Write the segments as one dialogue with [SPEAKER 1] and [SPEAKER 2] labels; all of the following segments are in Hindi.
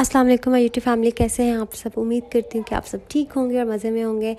[SPEAKER 1] अस्सलाम वालेकुम माय यूट्यूब फैमिली कैसे हैं आप सब उम्मीद करती हूँ कि आप सब ठीक होंगे और मज़े में होंगे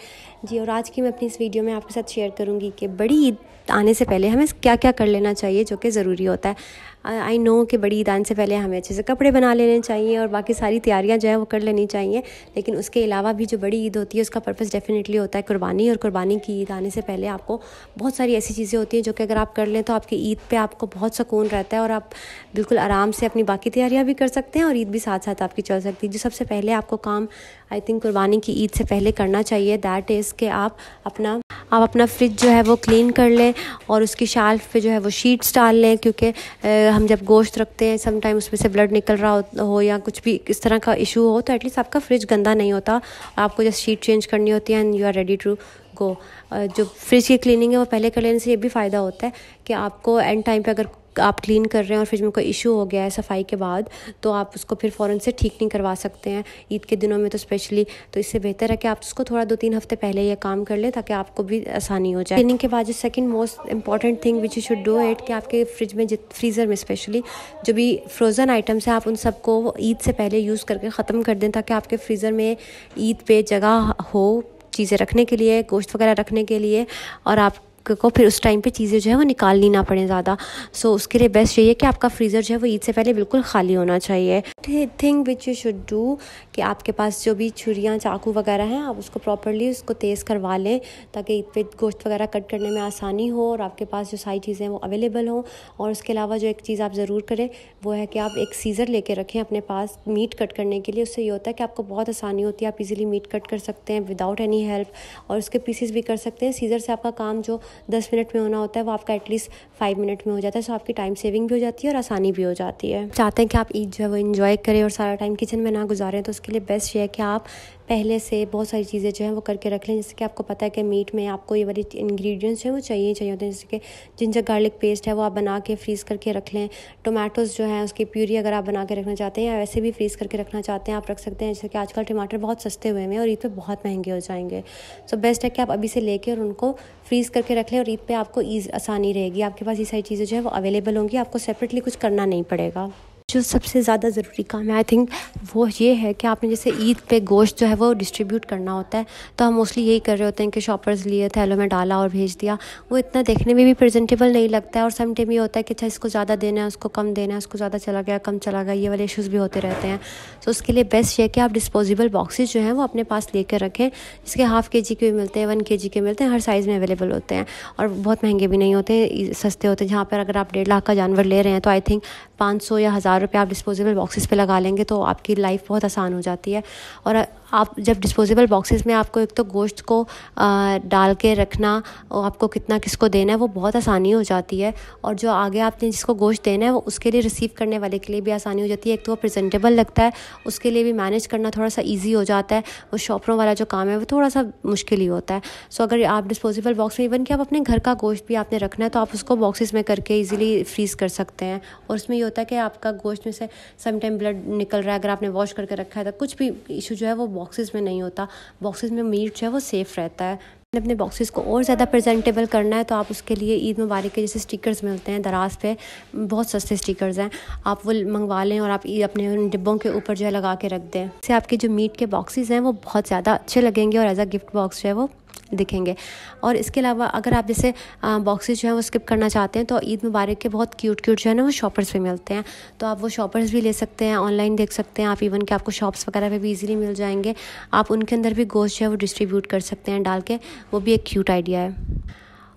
[SPEAKER 1] जी और आज की मैं अपनी इस वीडियो में आपके साथ शेयर करूँगी कि बड़ी ईद आने से पहले हमें क्या क्या कर लेना चाहिए जो कि ज़रूरी होता है आई नो कि बड़ी ईद आने से पहले हमें अच्छे से कपड़े बना लेने चाहिए और बाकी सारी तैयारियां जो है वो कर लेनी चाहिए लेकिन उसके अलावा भी जो बड़ी ईद होती है उसका पर्पज़ डेफिनेटली होता है कुर्बानी और कुर्बानी की ईद आने से पहले आपको बहुत सारी ऐसी चीज़ें होती हैं जो कि अगर आप कर लें तो आपकी ईद पर आपको बहुत सुकून रहता है और आप बिल्कुल आराम से अपनी बाकी तैयारियाँ भी कर सकते हैं और ईद भी साथ साथ आपकी चल सकती है जो सबसे पहले आपको काम आई थिंक कुर्बानी की ईद से पहले करना चाहिए दैट इज़ कि आप अपना आप अपना फ्रिज जो है वो क्लीन कर लें और उसकी शाल्फ पे जो है वो शीट्स डाल लें क्योंकि हम जब गोश्त रखते हैं समटाइम उसमें से ब्लड निकल रहा हो, हो या कुछ भी इस तरह का इशू हो तो एटलीस्ट आपका फ्रिज गंदा नहीं होता आपको जस्ट शीट चेंज करनी होती है and you are ready to go जो फ्रिज की क्लीनिंग है वो पहले कर लेने से ये भी फ़ायदा होता है कि आपको एंड टाइम पे अगर आप क्लीन कर रहे हैं और फ्रिज में कोई इशू हो गया है सफाई के बाद तो आप उसको फिर फ़ौरन से ठीक नहीं करवा सकते हैं ईद के दिनों में तो स्पेशली तो इससे बेहतर है कि आप उसको थोड़ा दो तीन हफ्ते पहले यह काम कर लें ताकि आपको भी आसानी हो जाए क्लीनिंग के बाद जो second most important thing which you should do it कि आपके फ्रिज में जित फ्रीज़र में स्पेशली जो भी फ्रोज़न आइटम्स हैं आप उन सबको ईद से पहले यूज़ करके ख़त्म कर दें ताकि आपके फ्रीज़र में ईद पे जगह हो चीज़ें रखने के लिए गोश्त वगैरह रखने के लिए और आप को फिर उस टाइम पे चीज़ें जो है वो निकालनी ना पड़े ज़्यादा सो so, उसके लिए बेस्ट यही है कि आपका फ्रीज़र जो है वो ईद से पहले बिल्कुल खाली होना चाहिए thing which you should do कि आपके पास जो भी छुरियाँ चाकू वगैरह हैं आप उसको प्रॉपरली उसको तेज़ करवा लें ताकि ईद पे गोश्त वगैरह कट करने में आसानी हो और आपके पास जो सारी चीज़ें वो अवेलेबल हों और उसके अलावा जो एक चीज़ आप ज़रूर करें वो है कि आप एक सीज़र लेके रखें अपने पास मीट कट करने के लिए उससे ये होता है कि आपको बहुत आसानी होती है आप इजीली मीट कट कर सकते हैं विदाउट एनी हेल्प और उसके पीसीस भी कर सकते हैं सीज़र से आपका काम जो दस मिनट में होना होता है वो आपका एटलीस्ट फाइव मिनट में हो जाता है सो आपकी टाइम सेविंग भी हो जाती है और आसानी भी हो जाती है चाहते हैं कि आप ईद जो है वो इन्जॉय करें और सारा टाइम किचन में ना गुजारें तो उसके लिए बेस्ट ये है कि आप पहले से बहुत सारी चीज़ें जो हैं वो करके रख लें जैसे कि आपको पता है कि मीट में आपको ये वाली इंग्रेडिएंट्स हैं वो चाहिए ही चाहिए होते हैं जैसे कि जिंजर गार्लिक पेस्ट है वो आप बना के फ्रीज़ करके रख लें टोमेटोज़ जो है उसकी प्यूरी अगर आप बना के रखना चाहते हैं या वैसे भी फ्रीज़ करके रखना चाहते हैं आप रख सकते हैं जैसे कि आजकल टमाटर बहुत सस्ते हुए हैं और ईद पर बहुत महंगे हो जाएंगे सो बेस्ट है कि आप अभी से लेके और उनको फ्रीज़ करके रख लें और ईद पर आपको ईज आसानी रहेगी आपके पास ये सारी चीज़ें जो है वो अवेलेबल होंगी आपको सेपरेटली कुछ करना नहीं पड़ेगा जो सबसे ज़्यादा ज़रूरी काम है आई थिंक वो ये है कि आपने जैसे ईद पे गोश्त जो है वो डिस्ट्रीब्यूट करना होता है तो हम मोस्टली यही कर रहे होते हैं कि शॉपर्स लिए थैलों में डाला और भेज दिया वो इतना देखने में भी प्रेजेंटेबल नहीं लगता है और सम टाइम ये होता है कि अच्छा इसको ज़्यादा देना है उसको कम देना है उसको ज़्यादा चला गया कम चला गया ये वाले इशूज़ भी होते रहते हैं तो उसके लिए बेस्ट ये है कि आप डिस्पोजेबल बॉक्सेज जो हैं वो अपने पास लेकर रखें जिसके हाफ़ के जी के भी मिलते हैं वन के जी के मिलते हैं हर साइज़ में अवेलेबल होते हैं और बहुत महंगे भी नहीं होते सस्ते होते हैं जहाँ पर अगर आप डेढ़ लाख का जानवर ले रहे हैं तो आई थिंक पाँच सौ या हज़ार रुपये आप डिस्पोजेबल बॉक्सेस पे लगा लेंगे तो आपकी लाइफ बहुत आसान हो जाती है और आप जब डिस्पोजेबल बॉक्सेस में आपको एक तो गोश्त को आ, डाल के रखना और आपको कितना किसको देना है वो बहुत आसानी हो जाती है और जो आगे आपने जिसको गोश्त देना है वो उसके लिए रिसीव करने वाले के लिए भी आसानी हो जाती है एक तो वो प्रेजेंटेबल लगता है उसके लिए भी मैनेज करना थोड़ा सा ईजी हो जाता है वो शॉपरों वाला जो काम है वो थोड़ा सा मुश्किल ही होता है सो अगर आप डिस्पोजेबल बॉक्स में इवन कि आप अपने घर का गोश्त भी आपने रखना है तो आप उसको बॉक्सेस में करके ईजिली फ्रीज़ कर सकते हैं और उसमें ये होता है कि आपका गोश्त गोश्त में से समटाइम ब्लड निकल रहा है अगर आपने वॉश करके रखा है तो कुछ भी इशू जो है वो बॉक्सेस में नहीं होता बॉक्सेस में मीट जो है वो सेफ़ रहता है अपने बॉक्सेस को और ज़्यादा प्रेजेंटेबल करना है तो आप उसके लिए ईद मुबारक के जैसे स्टिकर्स मिलते हैं दराज पे बहुत सस्ते स्टिकर्स हैं आप वो मंगवा लें और आप अपने डिब्बों के ऊपर जो है लगा के रख दें इससे आपके जो मीट के बॉक्सेस हैं वो बहुत ज़्यादा अच्छे लगेंगे और एज अ गिफ्ट बॉक्स जो है वो दिखेंगे और इसके अलावा अगर आप जैसे बॉक्सेस जो है वो स्किप करना चाहते हैं तो ईद मुबारक के बहुत क्यूट क्यूट जो है ना वो शॉपर्स पे मिलते हैं तो आप वो शॉपर्स भी ले सकते हैं ऑनलाइन देख सकते हैं आप इवन कि आपको शॉप्स वगैरह पे भी इजीली मिल जाएंगे आप उनके अंदर भी गोश्त जो है वो डिस्ट्रीब्यूट कर सकते हैं डाल के वो भी एक क्यूट आइडिया है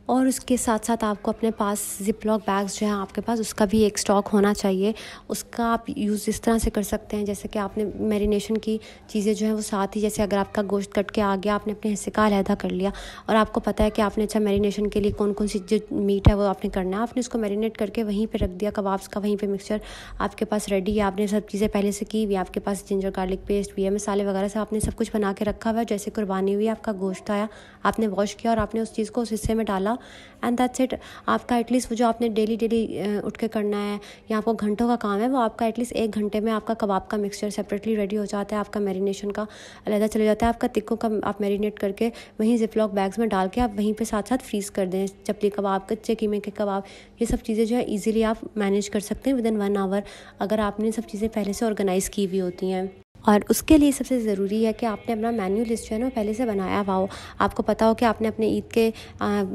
[SPEAKER 1] और उसके साथ साथ आपको अपने पास जिप लॉक बैग्स जो हैं आपके पास उसका भी एक स्टॉक होना चाहिए उसका आप यूज़ इस तरह से कर सकते हैं जैसे कि आपने मैरिनेशन की चीज़ें जो हैं वो साथ ही जैसे अगर आपका गोश्त कट के आ गया आपने अपने हिस्से का अलहदा कर लिया और आपको पता है कि आपने अच्छा मैरिनेशन के लिए कौन कौन सी जो मीट है वो आपने करना है आपने उसको मैरिनेट करके वहीं पर रख दिया कबाब्स का वहीं पर मिक्सचर आपके पास रेडी है आपने सब चीज़ें पहले से की हुई आपके पास जिंजर गार्लिक पेस्ट भी है मसाले वगैरह सब आपने सब कुछ बना के रखा हुआ है जैसे कुर्बानी हुई आपका गोश्त आया आपने वॉश किया और आपने उस चीज़ को उस हिस्से में डाला होगा एंड दैट्स इट आपका एटलीस्ट वो जो आपने डेली डेली उठ के करना है या आपको घंटों का काम है वो आपका एटलीस्ट एक घंटे में आपका कबाब का मिक्सचर सेपरेटली रेडी हो जाता है आपका मैरिनेशन का अलहदा चले जाता है आपका तिक्कों का आप मैरिनेट करके वहीं जिपलॉक बैग्स में डाल के आप वहीं पर साथ साथ फ्रीज़ कर दें चपली कबाब कच्चे कीमे के कबाब ये सब चीज़ें जो है ईजिली आप मैनेज कर सकते हैं विद इन वन आवर अगर आपने सब चीज़ें पहले से ऑर्गेनाइज़ की हुई होती हैं और उसके लिए सबसे ज़रूरी है कि आपने अपना मेन्यू लिस्ट जो है ना पहले से बनाया हुआ हो आपको पता हो कि आपने अपने ईद के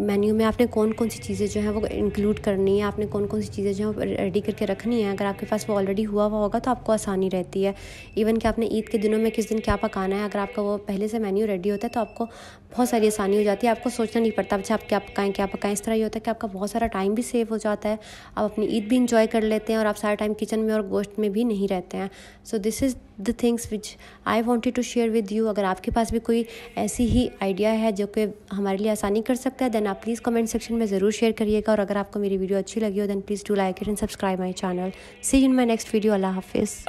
[SPEAKER 1] मेन्यू में आपने कौन कौन सी चीज़ें जो हैं वो इंक्लूड करनी है आपने कौन कौन सी चीज़ें जो है रेडी करके रखनी है अगर आपके पास वो ऑलरेडी हुआ हुआ होगा तो आपको आसानी रहती है इवन कि आपने ईद के दिनों में किस दिन क्या पकाना है अगर आपका वो पहले से मेन्यू रेडी होता है तो आपको बहुत सारी आसानी हो जाती है आपको सोचना नहीं पड़ता अच्छा आप क्या पकाएं क्या पकाएं इस तरह ये होता है कि आपका बहुत सारा टाइम भी सेव हो जाता है आप अपनी ईद भी इंजॉय कर लेते हैं और आप सारा टाइम किचन में और गोश्त में भी नहीं रहते हैं so this is the things which I wanted to share with you अगर आपके पास भी कोई ऐसी ही आइडिया है जो कि हमारे लिए आसानी कर सकता है देन आप प्लीज़ कमेंट सेक्शन में ज़रूर शेयर करिएगा और अगर आपको मेरी वीडियो अच्छी लगी हो then please do like it and subscribe my channel see in my next video अल्लाह हाफिज़